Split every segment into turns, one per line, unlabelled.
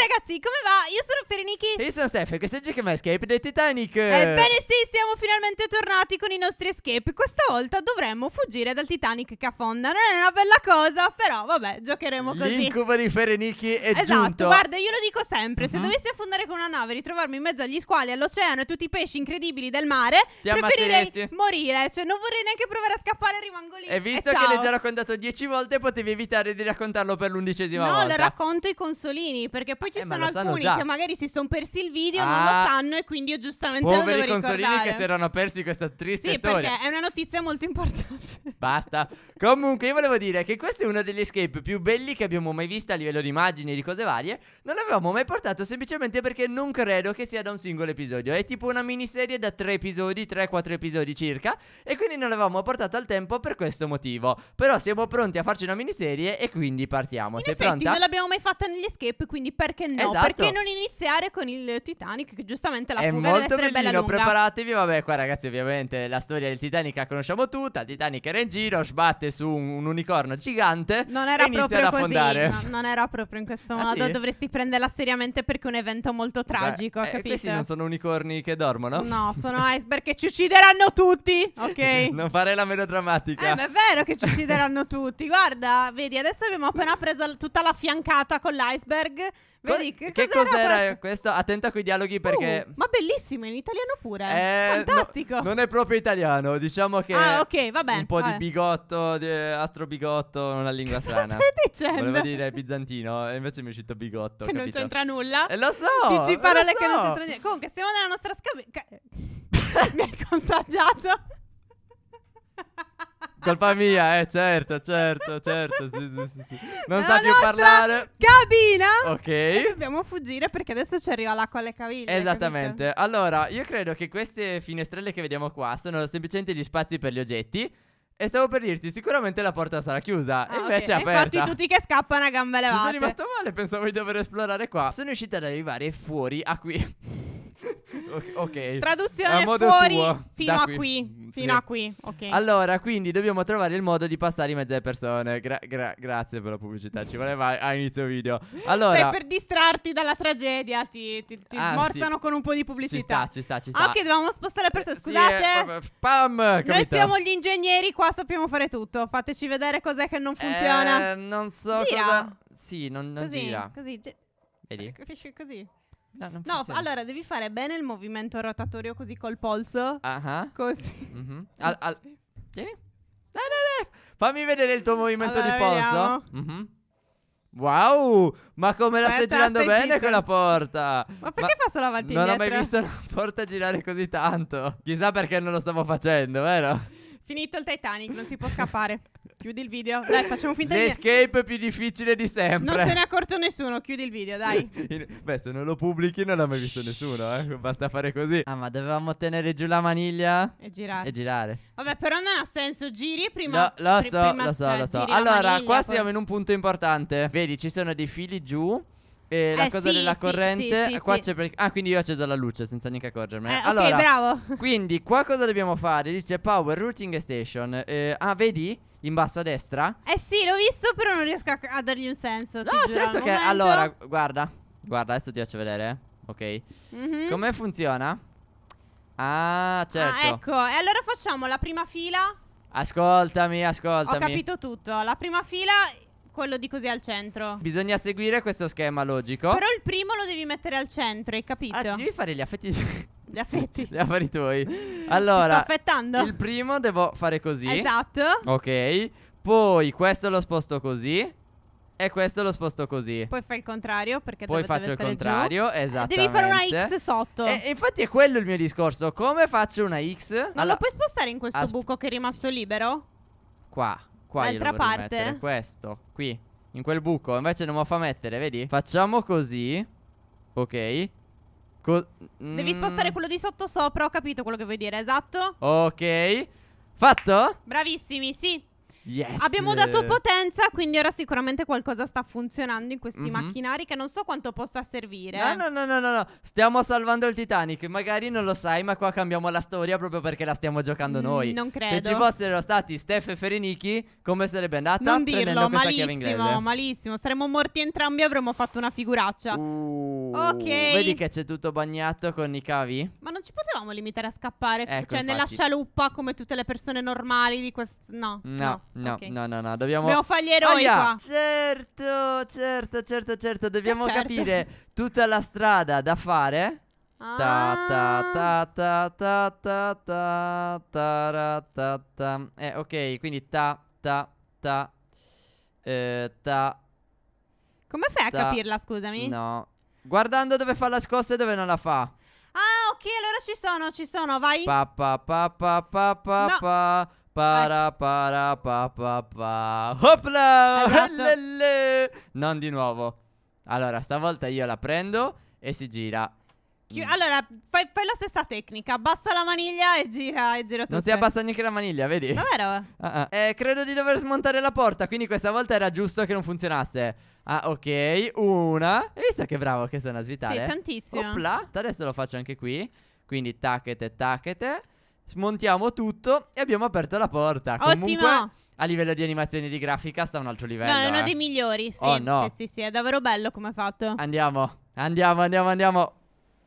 ragazzi, come va? Io sono Pereniki
E io sono Steph, questo è Jack Escape del Titanic Ebbene
sì, siamo finalmente tornati con i nostri escape Questa volta dovremmo fuggire dal Titanic che affonda Non è una bella cosa, però vabbè, giocheremo così L'incubo di
Pereniki è esatto, giunto Esatto, guarda,
io lo dico sempre Se uh mhm. -huh. dovessi affondare con una nave, e ritrovarmi in mezzo agli squali, all'oceano e tutti i pesci incredibili del mare Ti Preferirei morire, cioè non vorrei neanche provare a scappare,
e rimango lì E visto eh, che l'hai già raccontato dieci volte, potevi evitare di raccontarlo per l'undicesima no, volta No, lo
racconto i consolini, perché poi poi ci eh, sono alcuni che magari si sono persi il video, ah, non lo ah. sanno e quindi io giustamente lo devo ricordare. Poveri consolini che si
erano persi questa triste sì, storia. perché
è una notizia molto importante.
Basta. Comunque io volevo dire che questo è uno degli escape più belli che abbiamo mai visto a livello di immagini e di cose varie. Non l'avevamo mai portato semplicemente perché non credo che sia da un singolo episodio. È tipo una miniserie da tre episodi, 3-4 episodi circa e quindi non l'avevamo portato al tempo per questo motivo. Però siamo pronti a farci una miniserie e quindi partiamo. In Sei effetti, pronta? Non
l'abbiamo mai fatta negli escape, quindi perché perché no? Esatto. Perché non iniziare con il Titanic? Che giustamente la è fuga deve essere bellino, bella lunga. Preparatevi,
vabbè, qua ragazzi, ovviamente la storia del Titanic la conosciamo tutta. Il Titanic era in giro, sbatte su un, unicorno gigante. Non era proprio ad affondare. Così, no,
non era proprio in questo ah, modo. Sì? Dovresti prenderla seriamente perché è un evento molto tragico. Beh, eh, questi non
sono unicorni che dormono?
No, sono iceberg che ci uccideranno tutti. Ok. non
fare la melodrammatica. Eh, ma è
vero che ci uccideranno tutti. Guarda, vedi, adesso abbiamo appena preso tutta la fiancata con l'iceberg. Vedi, che, che cos'era, cos'era questo?
questo? Attenta con i dialoghi perché... Uh,
ma bellissimo, in italiano pure. Eh,
Fantastico. No, non è proprio italiano, diciamo che... Ah,
ok, vabbè. Un po' vabbè. di
bigotto, di astrobigotto, una lingua cosa strana. Stai dicendo? Volevo dire bizantino, e invece mi è uscito bigotto. Che capito? non c'entra nulla. Eh, lo so. Dici parole so. che non c'entrano
niente. Comunque, stiamo nella nostra scambi... mi hai contagiato.
Colpa mia, eh, certo, certo, certo. Sì, sì, sì, sì. Non sa più parlare.
Cabina! Ok. E dobbiamo fuggire perché adesso ci arriva l'acqua alle caviglie. Esattamente.
Capito? Allora, io credo che queste finestrelle che vediamo qua sono semplicemente gli spazi per gli oggetti. E stavo per dirti, sicuramente la porta sarà chiusa. Ah, invece okay. è aperta. Infatti, tutti
che scappano a gambe levate. Mi sono rimasto
male, pensavo di dover esplorare qua. Sono riuscita ad arrivare fuori a qui ok. Traduzione fuori tuo, fino a qui. Fino sì. a
qui, ok. Allora,
quindi dobbiamo trovare il modo di passare in mezzo alle persone. Gra- gra- grazie per la pubblicità, ci voleva a inizio video. Allora... Se per
distrarti dalla tragedia ti, ti, ti ah, con un po' di
pubblicità. Ci sta, ci sta, ci sta. ok,
dovevamo spostare le persone, scusate. Sì, eh,
pam! Capito. Noi siamo
gli ingegneri, qua sappiamo fare tutto. Fateci vedere cos'è che non funziona. Eh, non so gira. cosa...
Sì, non, non così, gira. Così, gi- Vedi? Così. No, non no allora
devi fare bene il movimento rotatorio così col polso.
Ah. uh Così. Mhm. Al, al- Tieni. Dai, dai, dai. Fammi vedere il tuo movimento Allora, di polso. Mhm. Wow, ma come la stai girando bene aspetta. quella porta? Ma perché fa solo avanti e Non ho mai visto una porta girare così tanto. Chissà perché non lo stavo facendo, vero?
Finito il Titanic, non si può scappare. Chiudi il video. Dai, facciamo finta di
L'escape più difficile di sempre. Non se ne è
accorto nessuno. Chiudi il video, dai.
Beh, se non lo pubblichi non l'ha mai visto nessuno, eh. Basta fare così. Ah, ma dovevamo tenere giù la maniglia e girare. E girare.
Vabbè, però non ha senso. Giri prima. No, lo so, prima, lo so, cioè, lo so. Allora, maniglia, qua poi... siamo
in un punto importante. Vedi, ci sono dei fili giù. Eh, la eh, cosa sì, della corrente. Sì, sì, qua c'è per... Ah, quindi io ho acceso la luce senza neanche accorgermi. Eh, okay, bravo. quindi qua cosa dobbiamo fare? Dice Power Routing Station. Eh, ah, vedi? In basso a destra?
Eh sì, l'ho visto, però non riesco a, a dargli un senso. No, giuro, certo che. Allora,
guarda. Guarda, adesso ti faccio vedere. Eh. Ok. Mm-hmm. Come funziona? Ah, ah certo. Ah, ecco.
E allora facciamo la prima fila.
Ascoltami, ascoltami. Ho capito
tutto. La prima fila quello di così al centro.
Bisogna seguire questo schema logico. Però il
primo lo devi mettere al centro, hai capito? Ah, devi fare gli affetti. Gli
affetti. gli affari tuoi. Allora, sto affettando. Il primo devo fare così. Esatto. Ok. Poi questo lo sposto così. E questo lo sposto così.
Poi fai il contrario perché Poi faccio deve il contrario, esatto. Devi fare una X sotto. E,
infatti è quello il mio discorso. Come faccio una X? Non allora, lo puoi
spostare in questo buco
che è rimasto libero? Qua. Qua D'altra parte mettere questo Qui In quel buco Invece non lo fa mettere Vedi Facciamo così Ok Co mm. Devi spostare
quello di sotto sopra Ho capito quello che vuoi dire Esatto
Ok Fatto?
Bravissimi Sì
Yes. Abbiamo dato
potenza, quindi ora sicuramente qualcosa sta funzionando in questi mm-hmm. macchinari che non so quanto possa servire. No,
no, no, no, no, Stiamo salvando il Titanic, magari non lo sai, ma qua cambiamo la storia proprio perché la stiamo giocando mm, noi. Non credo. Se ci fossero stati Steph e Ferenichi, come sarebbe andata? Non dirlo, malissimo,
malissimo. Saremmo morti entrambi e avremmo fatto una figuraccia.
Uh, ok. Vedi che c'è tutto bagnato con i cavi?
Ma non ci potevamo limitare a scappare, ecco, cioè infatti. nella scialuppa come tutte le persone normali di questo... No, no. no. No, okay.
no, no, no, dobbiamo... Dobbiamo fare gli eroi Aia, qua. Certo, certo, certo, certo, dobbiamo certo. capire tutta la strada da fare. Ah. Ta ta ta ta ta ta ta Eh, ok, quindi ta ta ta eh, ta
Come fai a capirla, scusami?
No. Guardando dove fa la scossa e dove non la fa.
Ah, ok, allora ci sono, ci sono, vai. Pa
pa pa pa pa pa pa Para para pa pa pa Opla esatto. Non di nuovo Allora stavolta io la prendo E si gira
Chi- Allora fai, fai la stessa tecnica Abbassa la maniglia e gira e gira tutto Non si
abbassa neanche la maniglia vedi Davvero? Ah, ah. Eh, Credo di dover smontare la porta Quindi questa volta era giusto che non funzionasse Ah ok Una Hai visto che bravo che sono a svitare? Sì tantissimo Opla Adesso lo faccio anche qui Quindi tacchete tacchete Smontiamo tutto e abbiamo aperto la porta. Ottimo! Comunque, a livello di animazione e di grafica sta un altro livello. No, è uno eh. dei
migliori, sì. Oh, no. Sì,
sì, sì, è davvero bello come è fatto. Andiamo, andiamo, andiamo, andiamo.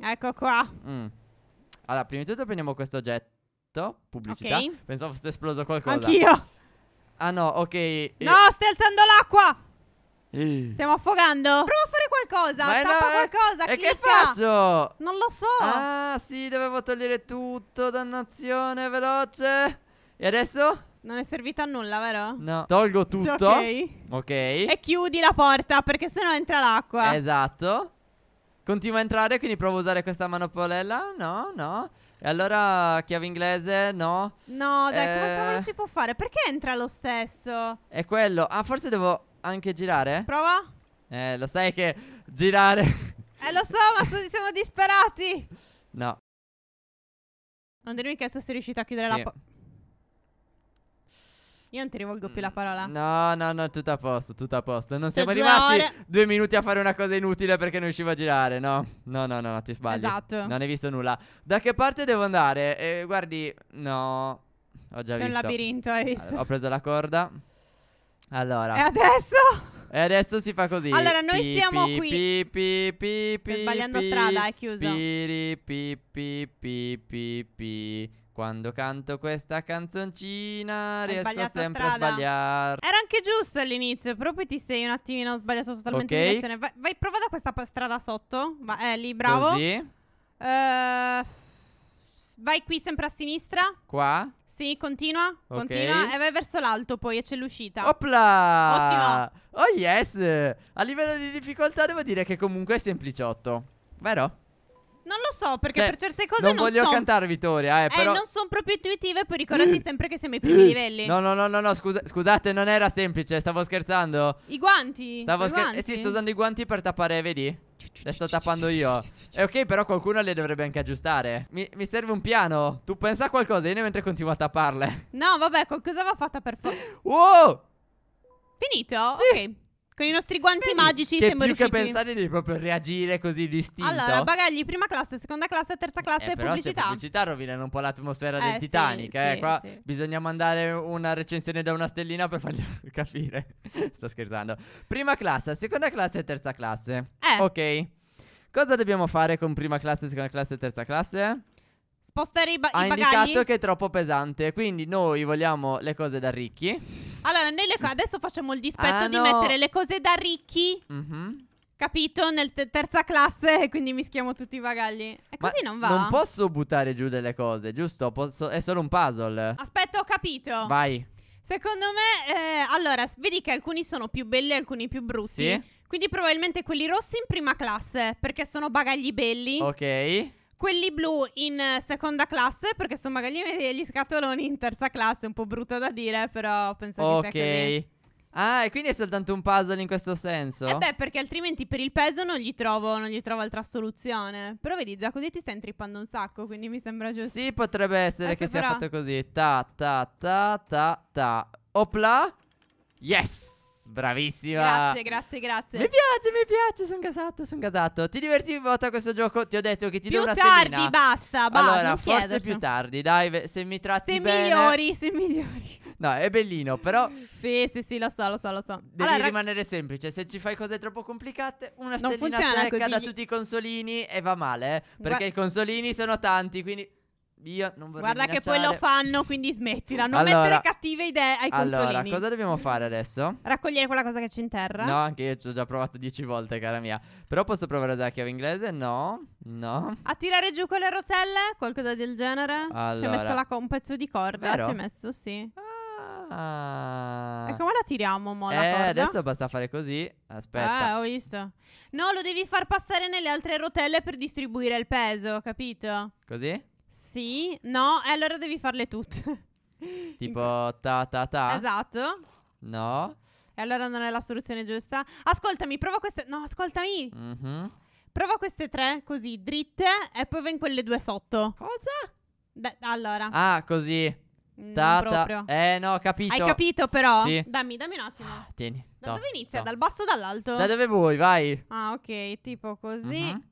Ecco qua. Mm. Allora, prima di tutto prendiamo questo oggetto. Pubblicità. Okay. Pensavo fosse esploso qualcosa. Anch'io. Ah no, ok. No, eh.
stai alzando l'acqua! Stiamo affogando. Prova a fare qualcosa, Ma tappa no, qualcosa, E clicca. che faccio? Non lo so. Ah, sì, dovevo togliere tutto, dannazione, veloce. E adesso? Non è servito a nulla, vero? No.
Tolgo tutto. Ok. Ok. E chiudi la porta perché sennò entra l'acqua. Esatto. Continua a entrare, quindi provo a usare questa manopolella. No, no. E allora chiave inglese? No.
No, dai, eh... come cavolo si può fare? Perché entra lo stesso?
È quello. Ah, forse devo anche girare? Prova. Eh, lo sai che girare...
Eh, lo so, ma so, siamo disperati! No. Non dirmi che adesso sei riuscito a chiudere sì. la... Io non ti rivolgo più la mm, parola.
No, no, no, tutto a posto, tutto a posto. Non cioè, siamo due rimasti ore. due minuti a fare una cosa inutile perché non riuscivo a girare, no? No, no, no, no ti sbagli. Esatto. Non hai visto nulla. Da che parte devo andare? Eh, guardi, no. Ho già C'è visto. C'è un labirinto, hai visto? ho preso la corda. Allora. E adesso? E adesso si fa così. Allora, noi pi, stiamo pi, qui. Pi, pi, pi, pi, sbagliando pi, strada, è chiusa. Pi, pi, pi, pi, pi, pi. Quando canto questa canzoncina Hai riesco sempre strada. a sbagliare. Era
anche giusto all'inizio, però poi ti sei un attimino sbagliato totalmente okay. direzione. Vai, vai, prova da questa strada sotto. Va, eh, lì, bravo. Così. Eh... Uh, vai qui sempre a sinistra. Qua? Sì, continua. Okay. Continua e vai verso l'alto poi e c'è l'uscita.
Opla! Ottimo. Oh yes! A livello di difficoltà devo dire che comunque è sempliciotto. Vero?
Non lo so, perché cioè, per certe cose non, non voglio son... cantare
Vittoria, eh, eh però... Eh, non sono
proprio intuitive, poi ricordati sempre che siamo ai primi livelli. No,
no, no, no, no scusa, scusate, non era semplice, stavo scherzando.
I guanti? Stavo scherzando. Eh sì, sto usando
i guanti per tappare, vedi? Le sto tappando io È ok però qualcuno le dovrebbe anche aggiustare mi, mi, serve un piano Tu pensa a qualcosa Io mentre continuo a tapparle
No vabbè qualcosa va fatta per forza Wow Finito? Sì. Ok con i nostri guanti Vedi, magici che siamo più riusciti. che pensare
di proprio reagire così distinto. Allora,
bagagli prima classe, seconda classe, terza eh, classe eh, e però pubblicità. La pubblicità
rovinano un po' l'atmosfera eh, del Titanic. Sì, eh. Sì, Qua sì. bisogna mandare una recensione da una stellina per fargli capire. Sto scherzando. Prima classe, seconda classe e terza classe. Eh. Ok. Cosa dobbiamo fare con prima classe, seconda classe e terza classe?
Spostare i, ba- ha i bagagli. Ha indicato che è
troppo pesante. Quindi noi vogliamo le cose da ricchi.
Allora, co- adesso facciamo il dispetto ah, di mettere le cose da ricchi. Mm-hmm. Capito? Nel te- terza classe e quindi mischiamo tutti i bagagli. E così Ma non va. Non
posso buttare giù delle cose, giusto? Posso- è solo un puzzle.
Aspetta, ho capito. Vai. Secondo me, eh, allora, vedi che alcuni sono più belli e alcuni più brutti. Sì. Quindi probabilmente quelli rossi in prima classe, perché sono bagagli belli. Ok quelli blu in eh, seconda classe, perché sono magari gli scatoloni in terza classe, un po' brutto da dire, però penso okay. che
Ok. Ah, e quindi è soltanto un puzzle in questo senso? Eh beh,
perché altrimenti per il peso non gli trovo, non gli trovo altra soluzione. Però vedi, già così ti stai intrippando un sacco, quindi mi sembra giusto.
Sì, potrebbe essere Adesso che però... sia fatto così. Ta, ta, ta, ta, ta. Opla. Yes! Bravissima. Grazie,
grazie, grazie. Mi
piace, mi piace. Sono casato, sono casato. Ti divertivi molto a questo gioco? Ti ho detto che ti più do una tardi, stellina.
basta. allora, forse chiederci. più
tardi. Dai, se mi tratti se bene. Se migliori,
se migliori.
No, è bellino, però. sì, sì, sì,
lo so, lo so, lo so.
Devi allora, rimanere semplice. Se ci fai cose troppo complicate,
una stellina secca così. da tutti
i consolini e va male. Eh? Perché Gua- i consolini sono tanti, quindi. Io non vorrei Guarda che poi lo fanno,
quindi smettila. Non allora, mettere
cattive idee ai allora, consolini. Allora, cosa dobbiamo fare adesso?
Raccogliere quella cosa che c'è in terra? No,
anche io ci ho già provato dieci volte, cara mia. Però posso provare da chiave inglese? No, no.
A tirare giù con le rotelle? Qualcosa del genere?
Allora. Ci ha messo la,
un pezzo di corda? Ci ha messo, sì.
Ah. E come la tiriamo mo la eh, corda? adesso basta fare così. Aspetta. Ah,
ho visto. No, lo devi far passare nelle altre rotelle per distribuire il peso, capito? Così? Sì, no, e eh, allora devi farle tutte.
tipo ta ta ta.
Esatto. No. E allora non è la soluzione giusta. Ascoltami, prova queste. No, ascoltami. Mhm. Prova queste tre così dritte e poi va in quelle due sotto. Cosa? Beh, allora. Ah,
così. Mm, Ta, ta- proprio. Eh no, capito. Hai capito però? Sì.
Dammi, dammi un attimo. Ah,
tieni. Da dove inizia? Dal
basso o dall'alto? Da dove vuoi, vai. Ah, ok, tipo così, Mhm.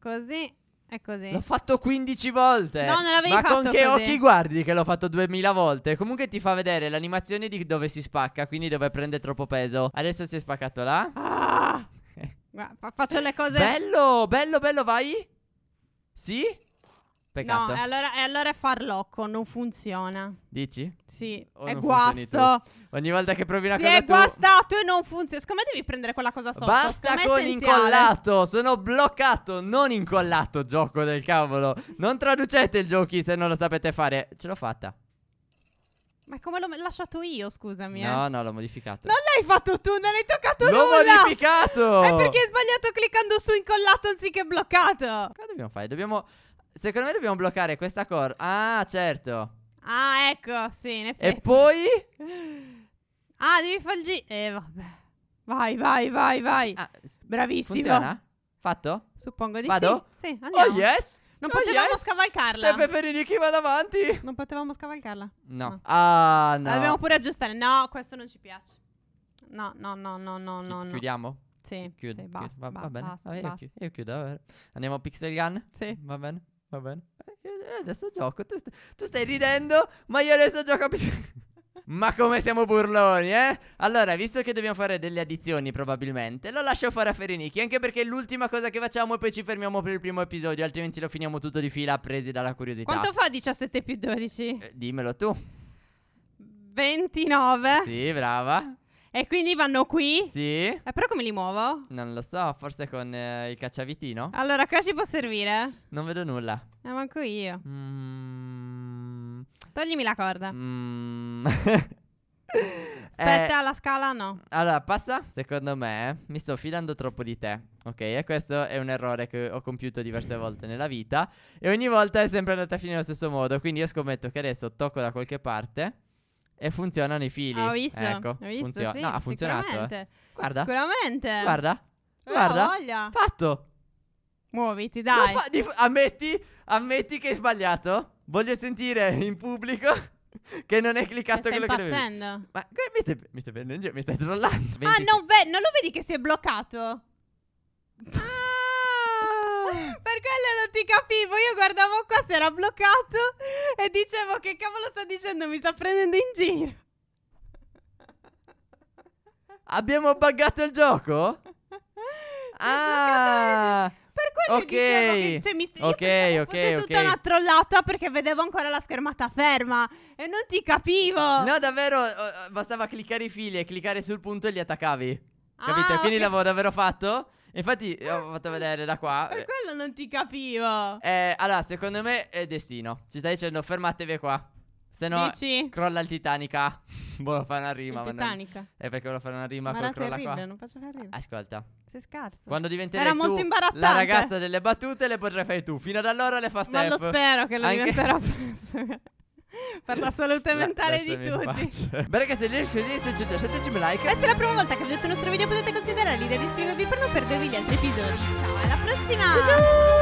così è così. L'ho
fatto 15 volte. No, non l'avevi Ma fatto con che così. occhi guardi che l'ho fatto 2000 volte? Comunque ti fa vedere l'animazione di dove si spacca, quindi dove prende troppo peso. Adesso si è spaccato là. Ah!
faccio le cose.
Bello, bello, bello, vai. Sì? Peccato. No, e
allora, e allora è farlocco, non funziona. Dici? Sì, O è guasto.
Ogni volta che provi una Si cosa è guastato
e non funziona. Secondo me devi prendere quella cosa sotto. Basta secondo con essenziale. incollato,
sono bloccato, non incollato, gioco del cavolo. Non traducete il giochi se non lo sapete fare. Ce l'ho fatta.
Ma come l'ho lasciato io, scusami. eh. No,
no, l'ho modificato. Non
l'hai fatto tu, non hai toccato l'ho nulla.
modificato! È perché hai
sbagliato cliccando su incollato anziché bloccato. Cosa
dobbiamo fare? Dobbiamo Secondo me dobbiamo bloccare questa cosa. Ah, certo.
Ah, ecco, sì, in effetti. E poi? Ah, devi far il giro. Eh, vabbè. Vai, vai, vai, vai. Ah, Bravissimo. Funziona?
Fatto? Suppongo di Vado? sì.
Sì, oh, andiamo. Oh, yes. Non oh potevamo yes. scavalcarla. Stefano Ferinichi
va davanti.
Non potevamo scavalcarla.
No. no. Ah, no. La dobbiamo
pure aggiustare. No, questo non ci piace. No, no, no, no, no, no. no. Chiudiamo? Sì. Chiud- sì, basta, va, basta, va bene. Basta, ah, io, basta. Chiudo,
io chiudo, Andiamo a Pixel Gun? Sì. Va bene. Va bene. Eh, eh, adesso gioco. Tu, st tu, stai ridendo, ma io adesso gioco Ma come siamo burloni, eh? Allora, visto che dobbiamo fare delle addizioni probabilmente, lo lascio fare a Ferinichi, anche perché è l'ultima cosa che facciamo e poi ci fermiamo per il primo episodio, altrimenti lo finiamo tutto di fila presi dalla curiosità. Quanto fa 17 più 12? Eh, dimmelo tu. 29. Sì, brava. E quindi vanno qui? Sì. Eh, però come li muovo? Non lo so, forse con eh, il cacciavitino.
Allora, cosa ci può servire?
Non vedo nulla.
Ne eh, manco io. Mm.
Toglimi la corda. Mm. Aspetta, eh, la scala no. Allora, passa. Secondo me, eh. mi sto fidando troppo di te. Ok, e questo è un errore che ho compiuto diverse volte nella vita. E ogni volta è sempre andata a finire allo stesso modo. Quindi io scommetto che adesso tocco da qualche parte. E funzionano i fili. Ah, ho visto. Ecco, ho visto, funziona. sì, no, ha funzionato. Sicuramente. Guarda. Sicuramente. Guarda. Eh, guarda. Voglia. Fatto.
Muoviti, dai. Fa- di-
ammetti, ammetti che hai sbagliato. Voglio sentire in pubblico che non hai cliccato quello impazzendo. che dovevi. Ma mi stai, mi stai prendendo in giro, mi stai trollando. Ah, non,
ve- non lo vedi che si è bloccato? Ah! ah! Perché non ti capivo. Io guardavo qua si era bloccato e dicevo che cavolo sta dicendo, mi sta prendendo in giro.
Abbiamo buggato il gioco?
ah! Per quello okay. Che, cioè, mi st-
okay, okay, fosse okay. tutta una
trollata perché vedevo ancora la schermata ferma e non ti capivo. No, davvero,
bastava cliccare i fili e cliccare sul punto e li attaccavi. Ah, Capito? Ah, Quindi okay. l'avevo davvero fatto. Infatti, eh, ho fatto vedere da qua. Per eh.
quello non ti capivo.
Eh, allora, secondo me è destino. Ci sta dicendo fermatevi qua. Se no, Dici? crolla il Titanica. Volevo fare una rima. Il Titanica. No. È perché volevo fare una rima ma con crolla qua. non faccio fare rima. Ascolta. Sei scarso. Quando diventerai Era molto imbarazzante. la ragazza delle battute le potrai fare tu. Fino ad allora le fa Steph. Ma lo spero che lo Anche... diventerò presto. per la
salute mentale la, di tutti.
Beh, ragazzi, le scegli se c'è, lasciatecimi like.
Questa è la prima volta che vedete il nostro video, potete considerare l'idea di iscrivervi per non perdervi gli altri episodi. Ciao, alla prossima! ciao! ciao.